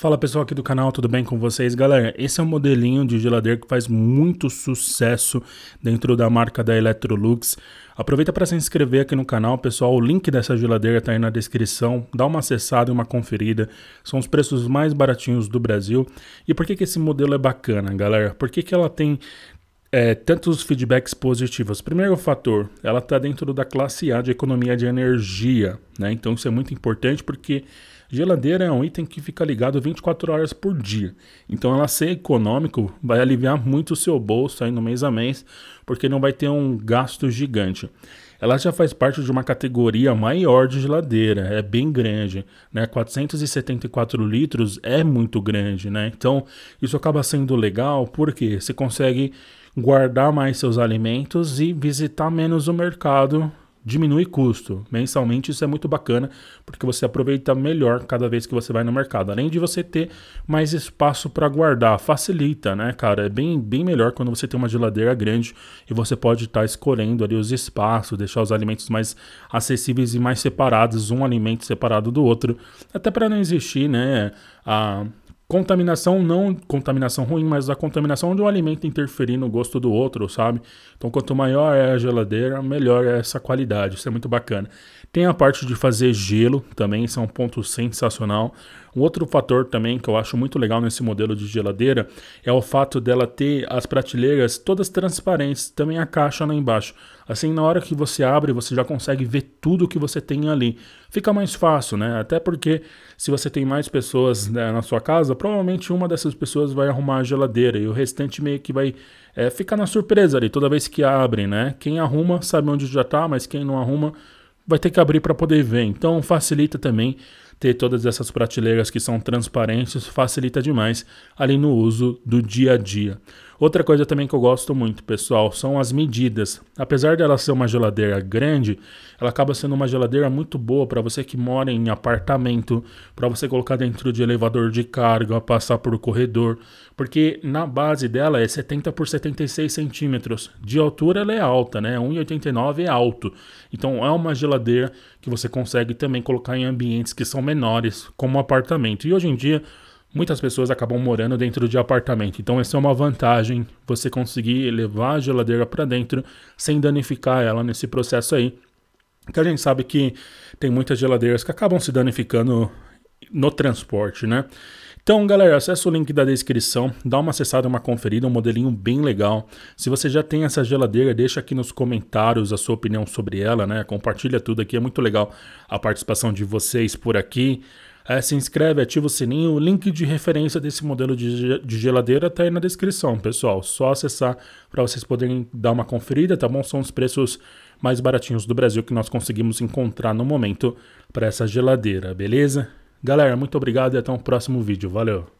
Fala pessoal aqui do canal, tudo bem com vocês? Galera, esse é um modelinho de geladeira que faz muito sucesso dentro da marca da Electrolux. Aproveita para se inscrever aqui no canal, pessoal. O link dessa geladeira está aí na descrição. Dá uma acessada e uma conferida. São os preços mais baratinhos do Brasil. E por que, que esse modelo é bacana, galera? Por que, que ela tem é, tantos feedbacks positivos. Primeiro fator, ela está dentro da classe A de economia de energia, né? Então isso é muito importante porque geladeira é um item que fica ligado 24 horas por dia. Então ela ser econômico vai aliviar muito o seu bolso aí no mês a mês, porque não vai ter um gasto gigante. Ela já faz parte de uma categoria maior de geladeira, é bem grande, né? 474 litros é muito grande, né? Então isso acaba sendo legal porque você consegue guardar mais seus alimentos e visitar menos o mercado, diminui custo. Mensalmente isso é muito bacana, porque você aproveita melhor cada vez que você vai no mercado. Além de você ter mais espaço para guardar, facilita, né, cara? É bem, bem melhor quando você tem uma geladeira grande e você pode estar tá escolhendo ali os espaços, deixar os alimentos mais acessíveis e mais separados, um alimento separado do outro, até para não existir, né, a contaminação não contaminação ruim, mas a contaminação de um alimento interferir no gosto do outro, sabe? Então, quanto maior é a geladeira, melhor é essa qualidade. Isso é muito bacana. Tem a parte de fazer gelo também, isso é um ponto sensacional. Um outro fator também que eu acho muito legal nesse modelo de geladeira é o fato dela ter as prateleiras todas transparentes, também a caixa lá embaixo. Assim, na hora que você abre, você já consegue ver tudo que você tem ali. Fica mais fácil, né? Até porque se você tem mais pessoas né, na sua casa, provavelmente uma dessas pessoas vai arrumar a geladeira e o restante meio que vai é, ficar na surpresa ali toda vez que abre, né? Quem arruma sabe onde já tá, mas quem não arruma vai ter que abrir para poder ver. Então facilita também ter todas essas prateleiras que são transparentes facilita demais ali no uso do dia a dia. Outra coisa também que eu gosto muito, pessoal, são as medidas. Apesar dela ser uma geladeira grande, ela acaba sendo uma geladeira muito boa para você que mora em apartamento, para você colocar dentro de elevador de carga, passar por corredor, porque na base dela é 70 por 76 centímetros. De altura ela é alta, né? 1,89 é alto. Então é uma geladeira que você consegue também colocar em ambientes que são menores, como apartamento. E hoje em dia muitas pessoas acabam morando dentro de apartamento. Então essa é uma vantagem, você conseguir levar a geladeira para dentro sem danificar ela nesse processo aí. Que a gente sabe que tem muitas geladeiras que acabam se danificando no transporte, né? Então, galera, acessa o link da descrição, dá uma acessada, uma conferida, um modelinho bem legal. Se você já tem essa geladeira, deixa aqui nos comentários a sua opinião sobre ela, né? Compartilha tudo aqui, é muito legal a participação de vocês por aqui. É, se inscreve, ativa o sininho. O link de referência desse modelo de, de geladeira está aí na descrição, pessoal. Só acessar para vocês poderem dar uma conferida, tá bom? São os preços mais baratinhos do Brasil que nós conseguimos encontrar no momento para essa geladeira, beleza? Galera, muito obrigado e até o um próximo vídeo. Valeu!